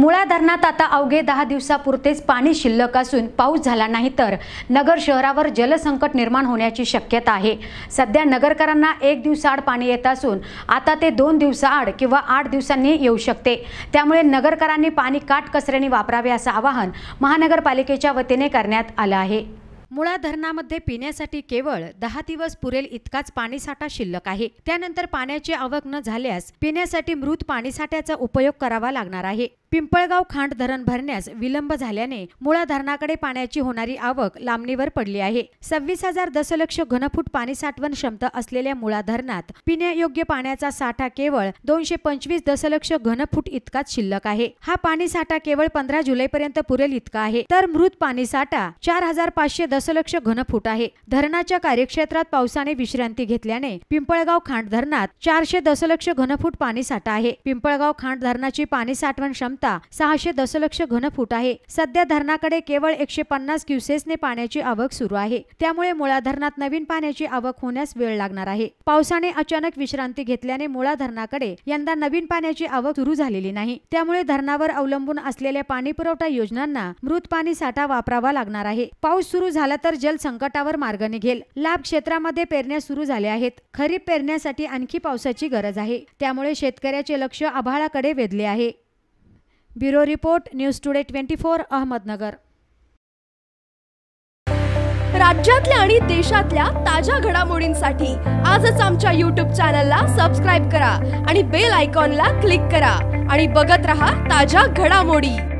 मुळा धरणात आता अवघे दहा दिवसापुरतेच पाणी शिल्लक असून पाऊस झाला नाही तर नगर शहरावर जलसंकट निर्माण होण्याची शक्यता आहे सध्या नगरकरांना एक दिवसाआड पाणी येत असून आता ते दोन दिवसाआड किंवा आठ दिवसांनी येऊ शकते त्यामुळे नगरकरांनी पाणी काटकसऱ्याने वापरावे असं आवाहन महानगरपालिकेच्या वतीने करण्यात आलं आहे मुळा धरणामध्ये पिण्यासाठी केवळ दहा दिवस पुरेल इतकाच पाणीसाठा शिल्लक आहे त्यानंतर पाण्याची आवक न झाल्यास पिण्यासाठी मृत पाणीसाठ्याचा उपयोग करावा लागणार आहे पिंपळगाव खांड धरण भरण्यास विलंब झाल्याने मुळा धरणाकडे पाण्याची होणारी आवक लांबणीवर पडली आहे सव्वीस हजार दशलक्ष घनफूट पाणी साठवण क्षमता असलेल्या मुळा धरणात पिण्यायोग्य पाण्याचा साठा केवळ दोनशे पंचवीस दशलक्ष घनफूट इतकाच शिल्लक आहे हा पाणी साठा केवळ पंधरा जुलैपर्यंत पुरेल इतका आहे तर मृत पाणी साठा चार हजार पाचशे दशलक्ष घनफूट आहे धरणाच्या कार्यक्षेत्रात पावसाने विश्रांती घेतल्याने पिंपळगाव खांड धरणात चारशे दशलक्ष घनफूट पाणी साठा आहे पिंपळगाव खांड धरणाची पाणी साठवण क्षमता सहाशे दशलक्ष घनफूट आहे सध्या धरणाकडे केवळ एकशे पन्नास क्युसेसने पाण्याची आवक सुरू आहे त्यामुळे मुळा धरणात नवीन पाण्याची आवक होण्यास वेळ लागणार आहे पावसाने अचानक विश्रांती घेतल्याने मुळा धरणाकडे यंदा नवीन पाण्याची आवक सुरू झालेली नाही त्यामुळे धरणावर अवलंबून असलेल्या पाणी पुरवठा योजनांना मृत पाणी साठा वापरावा लागणार आहे पाऊस सुरू झाला झाला तर जल संकटावर मार्ग निघेल लाभ क्षेत्रामध्ये पेरण्या सुरू झाल्या आहेत खरीप पेरण्यासाठी आणखी पावसाची गरज आहे त्यामुळे शेतकऱ्याचे लक्ष आभाळाकडे वेधले आहे bureau report news today twenty four Ahmednagar राज्यातल्या आणि देशातल्या ताज्या घडामोडींसाठी आजच आमच्या चॅनल चॅनलला सबस्क्राईब करा आणि बेल आयकॉनला क्लिक करा आणि बघत रहा ताज्या घडामोडी